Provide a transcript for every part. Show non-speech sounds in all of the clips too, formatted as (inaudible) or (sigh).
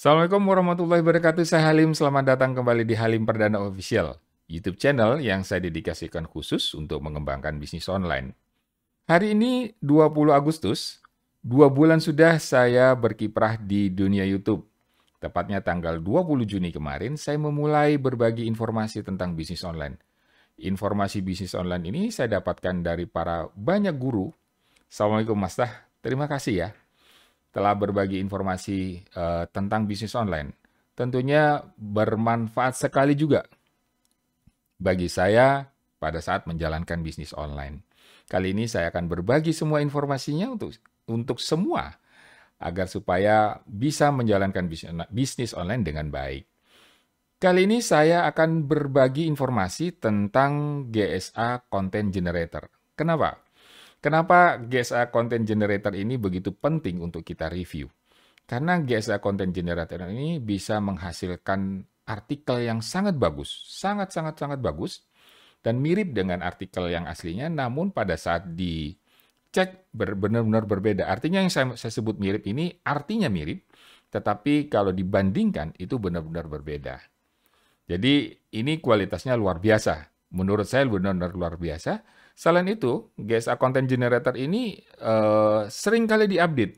Assalamualaikum warahmatullahi wabarakatuh. Saya Halim, selamat datang kembali di Halim Perdana Official, YouTube channel yang saya dedikasikan khusus untuk mengembangkan bisnis online. Hari ini 20 Agustus, dua bulan sudah saya berkiprah di dunia YouTube. Tepatnya tanggal 20 Juni kemarin, saya memulai berbagi informasi tentang bisnis online. Informasi bisnis online ini saya dapatkan dari para banyak guru. Assalamualaikum Mas Tah, terima kasih ya telah berbagi informasi uh, tentang bisnis online. Tentunya bermanfaat sekali juga bagi saya pada saat menjalankan bisnis online. Kali ini saya akan berbagi semua informasinya untuk untuk semua agar supaya bisa menjalankan bisnis, bisnis online dengan baik. Kali ini saya akan berbagi informasi tentang GSA Content Generator. Kenapa? Kenapa GSA Content Generator ini begitu penting untuk kita review? Karena GSA Content Generator ini bisa menghasilkan artikel yang sangat bagus, sangat-sangat-sangat bagus, dan mirip dengan artikel yang aslinya, namun pada saat dicek benar-benar berbeda. Artinya yang saya, saya sebut mirip ini artinya mirip, tetapi kalau dibandingkan itu benar-benar berbeda. Jadi ini kualitasnya luar biasa. Menurut saya benar-benar luar biasa Selain itu, GSA Content Generator ini uh, sering kali diupdate.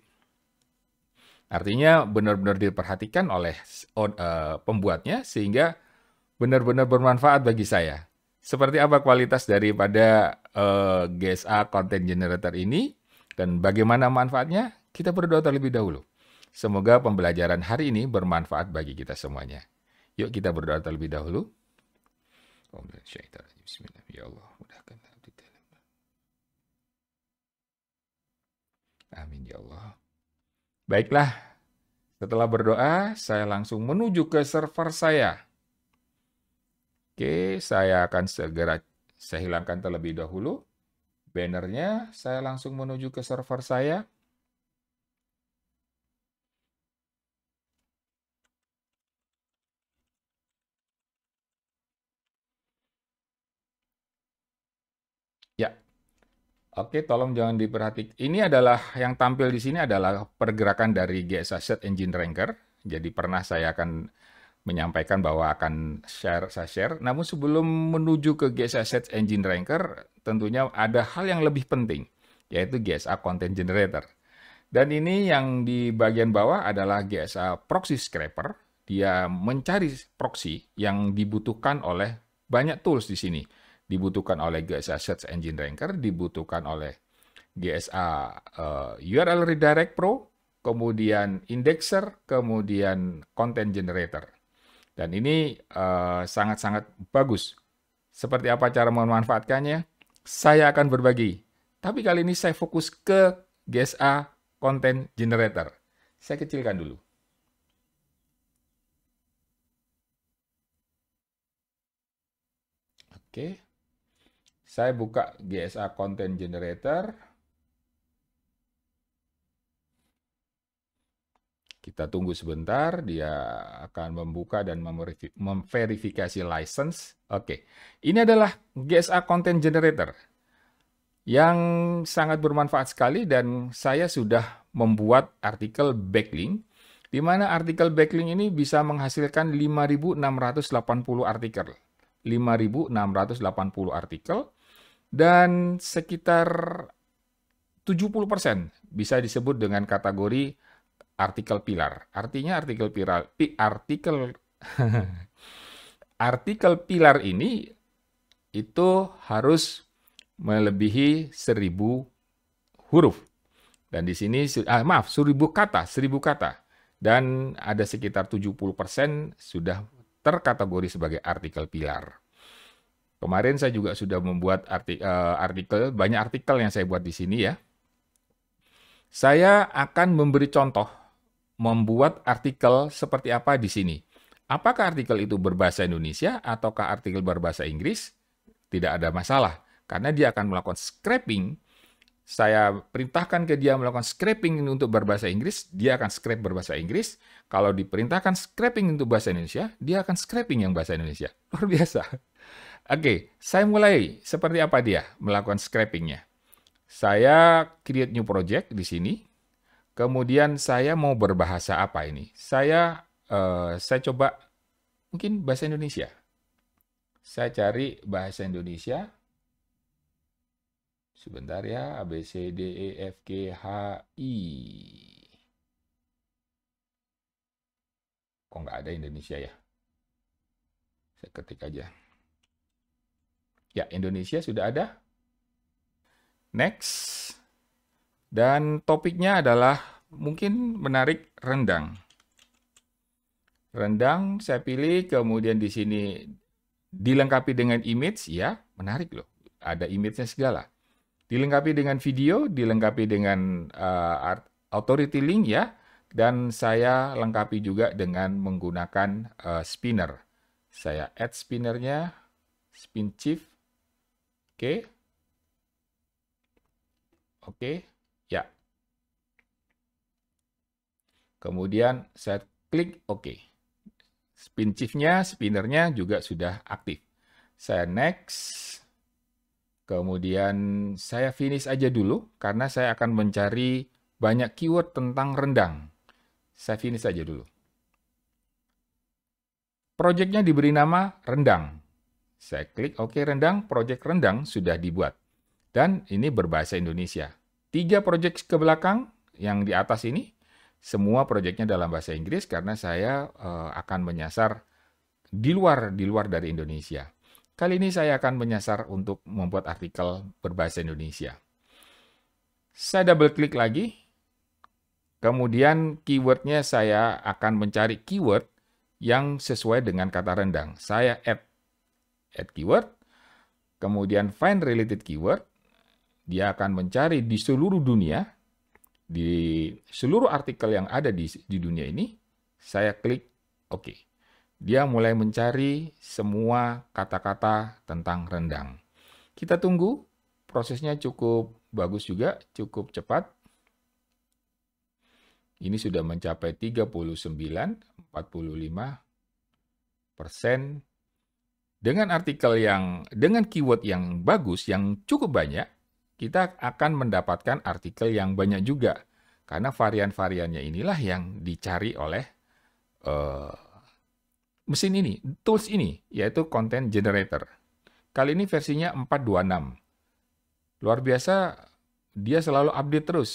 Artinya benar-benar diperhatikan oleh uh, pembuatnya sehingga benar-benar bermanfaat bagi saya. Seperti apa kualitas daripada uh, eh, GSA Content Generator ini dan bagaimana manfaatnya? Kita berdoa terlebih dahulu. Semoga pembelajaran hari ini bermanfaat bagi kita semuanya. Yuk kita berdoa terlebih dahulu. Ya Allah, mudahkanlah. Amin ya Allah. Baiklah, setelah berdoa, saya langsung menuju ke server saya. Oke, saya akan segera saya hilangkan terlebih dahulu. Bannernya, saya langsung menuju ke server saya. Oke, tolong jangan diperhatikan. Ini adalah yang tampil di sini adalah pergerakan dari GSA Set Engine Ranker. Jadi pernah saya akan menyampaikan bahwa akan share saya share. Namun sebelum menuju ke GSA Set Engine Ranker, tentunya ada hal yang lebih penting, yaitu GSA Content Generator. Dan ini yang di bagian bawah adalah GSA Proxy Scraper. Dia mencari proxy yang dibutuhkan oleh banyak tools di sini dibutuhkan oleh GSA Search Engine Ranker, dibutuhkan oleh GSA uh, eh, URL Redirect Pro, kemudian indexer, kemudian content generator. Dan ini eh, sangat-sangat uh, bagus. Seperti apa cara memanfaatkannya? Saya akan berbagi. Tapi kali ini saya fokus ke GSA content generator. Saya kecilkan dulu. Oke. Okay. Saya buka GSA Content Generator. Kita tunggu sebentar, dia akan membuka dan memverifikasi license. Oke, ini adalah GSA Content Generator yang sangat bermanfaat sekali dan saya sudah membuat artikel backlink di mana artikel backlink ini bisa menghasilkan 5.680 artikel. 5.680 artikel dan sekitar 70% bisa disebut dengan kategori artikel pilar. Artinya artikel pilar pi, artikel (laughs) artikel pilar ini itu harus melebihi 1000 huruf. Dan di sini ah, maaf 1000 kata, 1000 kata. Dan ada sekitar 70% sudah terkategori sebagai artikel pilar. Kemarin saya juga sudah membuat arti, uh, artikel, banyak artikel yang saya buat di sini ya. Saya akan memberi contoh membuat artikel seperti apa di sini. Apakah artikel itu berbahasa Indonesia ataukah artikel berbahasa Inggris? Tidak ada masalah karena dia akan melakukan scraping. Saya perintahkan ke dia melakukan scraping untuk berbahasa Inggris, dia akan scrape berbahasa Inggris. Kalau diperintahkan scraping untuk bahasa Indonesia, dia akan scraping yang bahasa Indonesia. Luar biasa. Oke, saya mulai. Seperti apa dia melakukan scrapingnya? Saya create new project di sini. Kemudian saya mau berbahasa apa ini? Saya uh, saya coba mungkin bahasa Indonesia. Saya cari bahasa Indonesia. Sebentar ya, A B C D E F G H I. Kok nggak ada Indonesia ya? Saya ketik aja. Ya, Indonesia sudah ada. Next. Dan topiknya adalah mungkin menarik rendang. Rendang saya pilih, kemudian di sini dilengkapi dengan image, ya menarik loh. Ada image-nya segala. Dilengkapi dengan video, dilengkapi dengan uh, authority link ya. Dan saya lengkapi juga dengan menggunakan uh, spinner. Saya add spinnernya, spin chief Oke. Oke, ya. Kemudian saya klik Oke. Spin Chiefnya, nya spinnernya juga sudah aktif. Saya next. Kemudian saya finish aja dulu karena saya akan mencari banyak keyword tentang rendang. Saya finish aja dulu. Proyeknya diberi nama rendang. Saya klik OK rendang, project rendang sudah dibuat. Dan ini berbahasa Indonesia. Tiga proyek ke belakang yang di atas ini, semua proyeknya dalam bahasa Inggris karena saya e, akan menyasar di luar di luar dari Indonesia. Kali ini saya akan menyasar untuk membuat artikel berbahasa Indonesia. Saya double klik lagi, kemudian keywordnya saya akan mencari keyword yang sesuai dengan kata rendang. Saya add add keyword, kemudian find related keyword, dia akan mencari di seluruh dunia, di seluruh artikel yang ada di, di dunia ini, saya klik OK. Dia mulai mencari semua kata-kata tentang rendang. Kita tunggu, prosesnya cukup bagus juga, cukup cepat. Ini sudah mencapai 39, 45 persen dengan artikel yang dengan keyword yang bagus yang cukup banyak, kita akan mendapatkan artikel yang banyak juga karena varian-variannya inilah yang dicari oleh uh, mesin ini, tools ini, yaitu content generator. Kali ini versinya 426. Luar biasa, dia selalu update terus.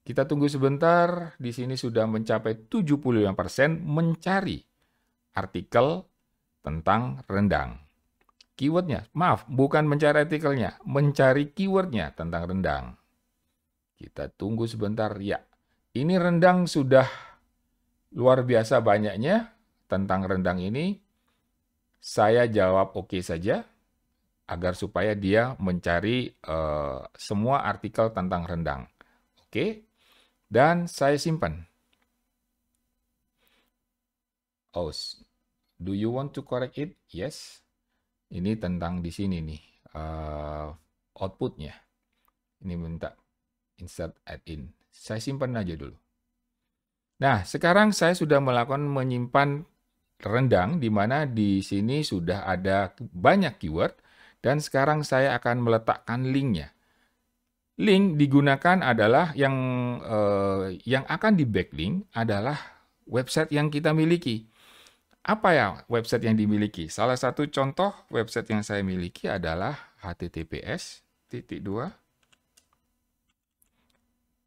Kita tunggu sebentar, di sini sudah mencapai 75% mencari artikel tentang rendang. Keywordnya, maaf, bukan mencari artikelnya, mencari keywordnya tentang rendang. Kita tunggu sebentar, ya. Ini rendang sudah luar biasa banyaknya tentang rendang ini. Saya jawab oke okay saja, agar supaya dia mencari uh, semua artikel tentang rendang. Oke, okay? dan saya simpan. Oh, Do you want to correct it? Yes. Ini tentang di sini nih, uh, outputnya. Ini minta insert add-in. Saya simpan aja dulu. Nah, sekarang saya sudah melakukan menyimpan rendang, di mana di sini sudah ada banyak keyword, dan sekarang saya akan meletakkan linknya. Link digunakan adalah yang eh, yang akan di backlink adalah website yang kita miliki. Apa ya website yang dimiliki? Salah satu contoh website yang saya miliki adalah https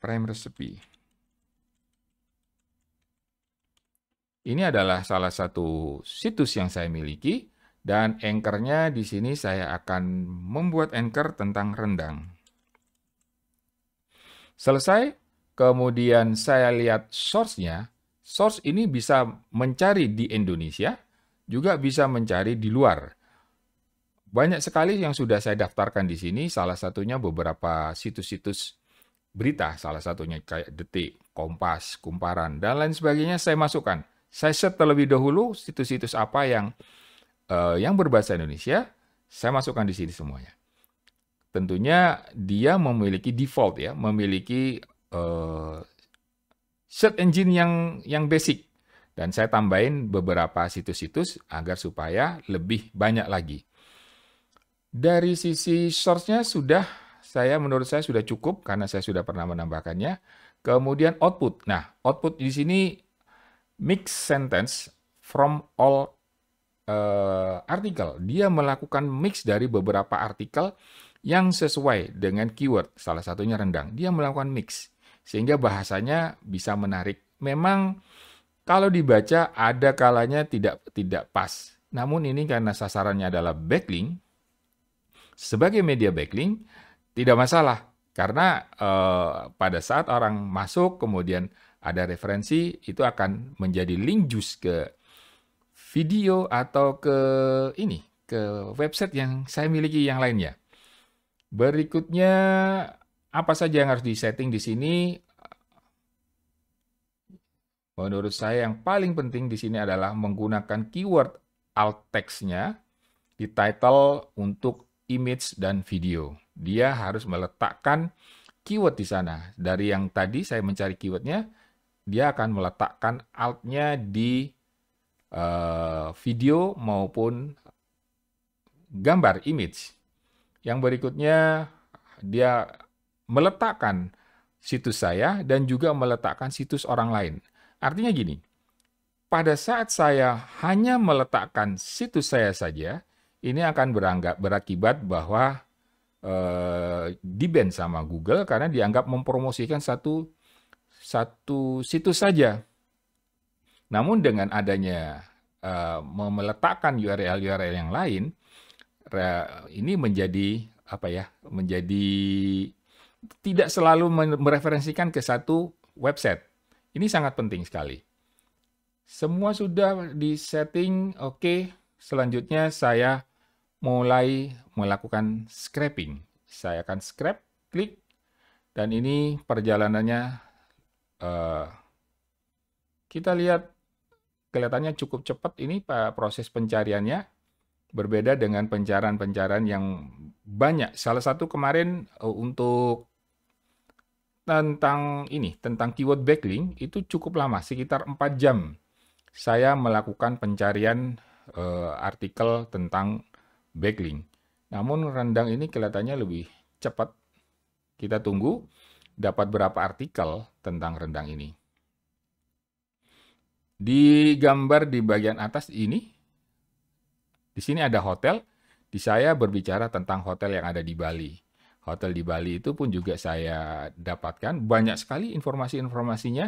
prime recipe. Ini adalah salah satu situs yang saya miliki dan anchornya di sini saya akan membuat anchor tentang rendang. Selesai, kemudian saya lihat source-nya, source ini bisa mencari di Indonesia, juga bisa mencari di luar. Banyak sekali yang sudah saya daftarkan di sini, salah satunya beberapa situs-situs berita, salah satunya kayak Detik, Kompas, Kumparan, dan lain sebagainya saya masukkan. Saya set terlebih dahulu situs-situs apa yang uh, yang berbahasa Indonesia, saya masukkan di sini semuanya. Tentunya dia memiliki default ya, memiliki uh, search engine yang yang basic dan saya tambahin beberapa situs-situs agar supaya lebih banyak lagi. Dari sisi source-nya sudah saya menurut saya sudah cukup karena saya sudah pernah menambahkannya. Kemudian output. Nah, output di sini mix sentence from all uh, artikel. Dia melakukan mix dari beberapa artikel yang sesuai dengan keyword. Salah satunya rendang. Dia melakukan mix sehingga bahasanya bisa menarik. Memang kalau dibaca ada kalanya tidak tidak pas. Namun ini karena sasarannya adalah backlink, sebagai media backlink tidak masalah karena eh, pada saat orang masuk kemudian ada referensi itu akan menjadi link jus ke video atau ke ini ke website yang saya miliki yang lainnya. Berikutnya apa saja yang harus disetting di sini? Menurut saya yang paling penting di sini adalah menggunakan keyword alt text-nya di title untuk image dan video. Dia harus meletakkan keyword di sana. Dari yang tadi saya mencari keywordnya, dia akan meletakkan alt-nya di uh, video maupun gambar image. Yang berikutnya dia meletakkan situs saya dan juga meletakkan situs orang lain. Artinya gini, pada saat saya hanya meletakkan situs saya saja, ini akan beranggap berakibat bahwa eh, diban sama Google karena dianggap mempromosikan satu satu situs saja. Namun dengan adanya eh, meletakkan URL-URL yang lain, ini menjadi apa ya? Menjadi tidak selalu mereferensikan ke satu website. Ini sangat penting sekali. Semua sudah di setting, oke. Okay. Selanjutnya saya mulai melakukan scraping. Saya akan scrap, klik, dan ini perjalanannya uh, kita lihat kelihatannya cukup cepat ini pak proses pencariannya berbeda dengan pencarian-pencarian yang banyak. Salah satu kemarin uh, untuk tentang ini, tentang keyword backlink itu cukup lama, sekitar 4 jam. Saya melakukan pencarian e, artikel tentang backlink. Namun rendang ini kelihatannya lebih cepat. Kita tunggu dapat berapa artikel tentang rendang ini. Di gambar di bagian atas ini, di sini ada hotel. Di saya berbicara tentang hotel yang ada di Bali hotel di Bali itu pun juga saya dapatkan banyak sekali informasi-informasinya.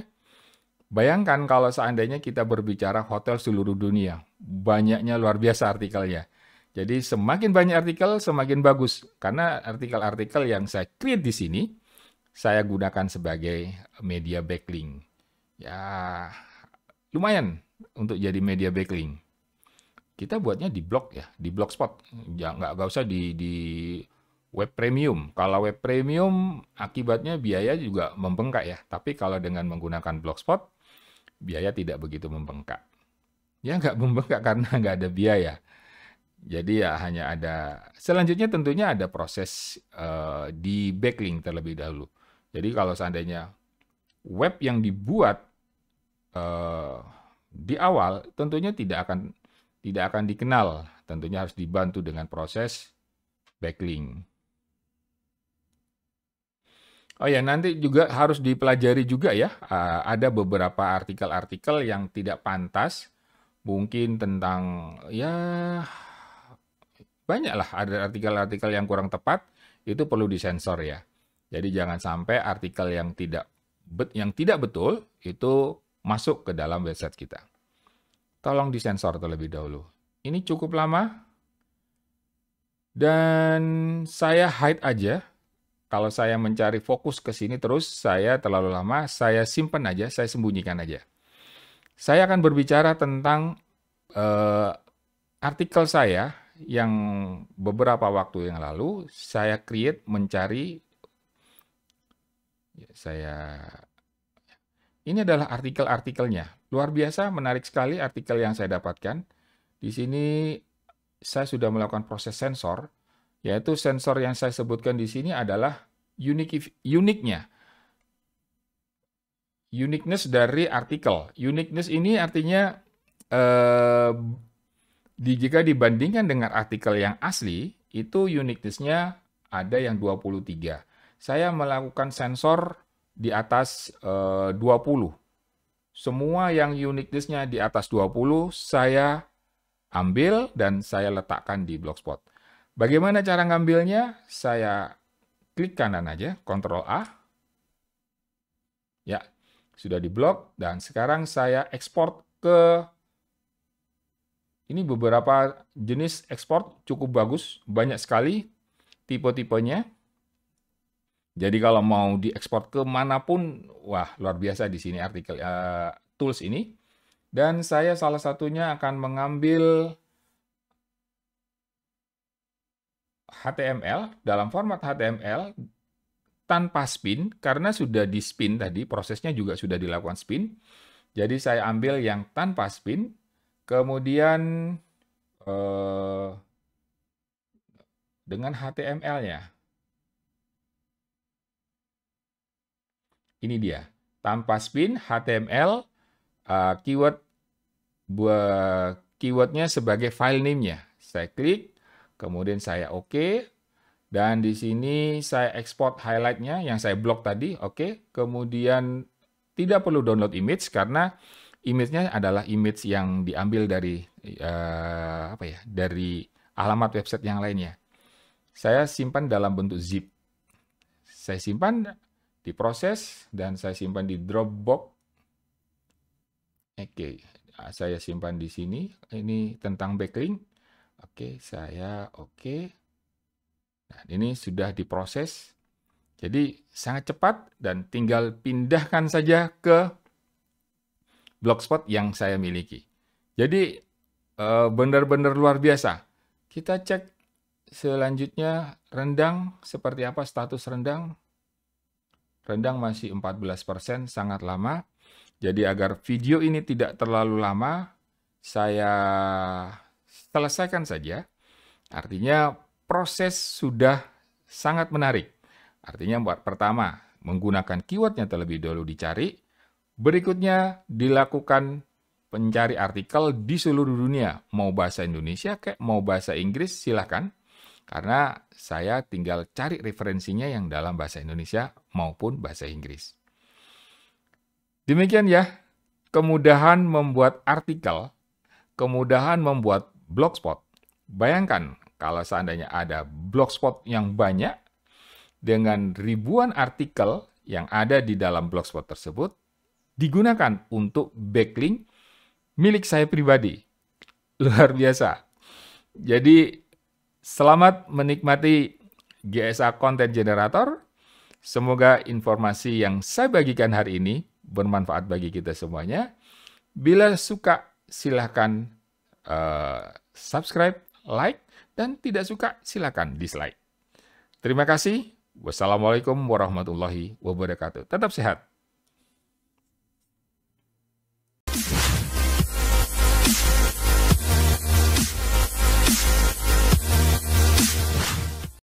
Bayangkan kalau seandainya kita berbicara hotel seluruh dunia, banyaknya luar biasa artikelnya. Jadi semakin banyak artikel semakin bagus karena artikel-artikel yang saya create di sini saya gunakan sebagai media backlink. Ya lumayan untuk jadi media backlink. Kita buatnya di blog ya, di blogspot. Ya nggak nggak usah di di web premium. Kalau web premium akibatnya biaya juga membengkak ya, tapi kalau dengan menggunakan Blogspot biaya tidak begitu membengkak. Ya (laughs) nggak membengkak karena nggak ada biaya. Jadi ya hanya ada selanjutnya tentunya ada proses uh, di backlink terlebih dahulu. Jadi kalau seandainya web yang dibuat uh, di awal tentunya tidak akan tidak akan dikenal. Tentunya harus dibantu dengan proses backlink. Oh ya, nanti juga harus dipelajari juga ya. Ah, ada beberapa artikel-artikel yang tidak pantas, mungkin tentang ya banyaklah ada artikel-artikel yang kurang tepat, itu perlu disensor ya. Jadi jangan sampai artikel yang tidak yang tidak betul itu masuk ke dalam website kita. Tolong disensor terlebih dahulu. Ini cukup lama. Dan saya hide aja kalau saya mencari fokus ke sini terus, saya terlalu lama, saya simpan aja, saya sembunyikan aja. Saya akan berbicara tentang uh, artikel saya yang beberapa waktu yang lalu saya create mencari ya, saya ini adalah artikel-artikelnya. Luar biasa menarik sekali artikel yang saya dapatkan. Di sini saya sudah melakukan proses sensor yaitu sensor yang saya sebutkan di sini adalah unique, uniknya. Uniqueness dari artikel. Uniqueness ini artinya eh, jika dibandingkan dengan artikel yang asli, itu uniquenessnya ada yang 23. Saya melakukan sensor di atas eh, 20. Semua yang uniquenessnya di atas 20 saya ambil dan saya letakkan di blogspot. Bagaimana cara ngambilnya? Saya klik kanan aja, Ctrl A. Ya, sudah diblok dan sekarang saya ekspor ke ini beberapa jenis ekspor cukup bagus, banyak sekali tipe-tipenya. Jadi kalau mau diekspor ke manapun, wah luar biasa di sini artikel uh, tools ini. Dan saya salah satunya akan mengambil HTML dalam format HTML tanpa spin karena sudah di spin tadi prosesnya juga sudah dilakukan spin. Jadi saya ambil yang tanpa spin, kemudian eh, dengan HTML-nya. Ini dia, tanpa spin HTML uh, eh, keyword keywordnya sebagai file name-nya. Saya klik Kemudian saya oke. Okay. Dan di sini saya export highlightnya yang saya blok tadi, oke. Okay. Kemudian tidak perlu download image karena image-nya adalah image yang diambil dari uh, apa ya? Dari alamat website yang lainnya. Saya simpan dalam bentuk zip. Saya simpan, diproses, dan saya simpan di Dropbox. Oke, okay. saya simpan di sini. Ini tentang backlink Oke, saya oke. Nah, ini sudah diproses. Jadi sangat cepat dan tinggal pindahkan saja ke blogspot yang saya miliki. Jadi eh, benar-benar luar biasa. Kita cek selanjutnya rendang seperti apa status rendang. Rendang masih 14% sangat lama. Jadi agar video ini tidak terlalu lama, saya selesaikan saja. Artinya proses sudah sangat menarik. Artinya buat pertama, menggunakan keywordnya terlebih dahulu dicari. Berikutnya dilakukan pencari artikel di seluruh dunia. Mau bahasa Indonesia kayak mau bahasa Inggris silahkan. Karena saya tinggal cari referensinya yang dalam bahasa Indonesia maupun bahasa Inggris. Demikian ya, kemudahan membuat artikel, kemudahan membuat blogspot. Bayangkan kalau seandainya ada blogspot yang banyak dengan ribuan artikel yang ada di dalam blogspot tersebut digunakan untuk backlink milik saya pribadi. Luar biasa. Jadi selamat menikmati GSA Content Generator. Semoga informasi yang saya bagikan hari ini bermanfaat bagi kita semuanya. Bila suka, silahkan uh, subscribe, like, dan tidak suka silakan dislike. Terima kasih. Wassalamualaikum warahmatullahi wabarakatuh. Tetap sehat.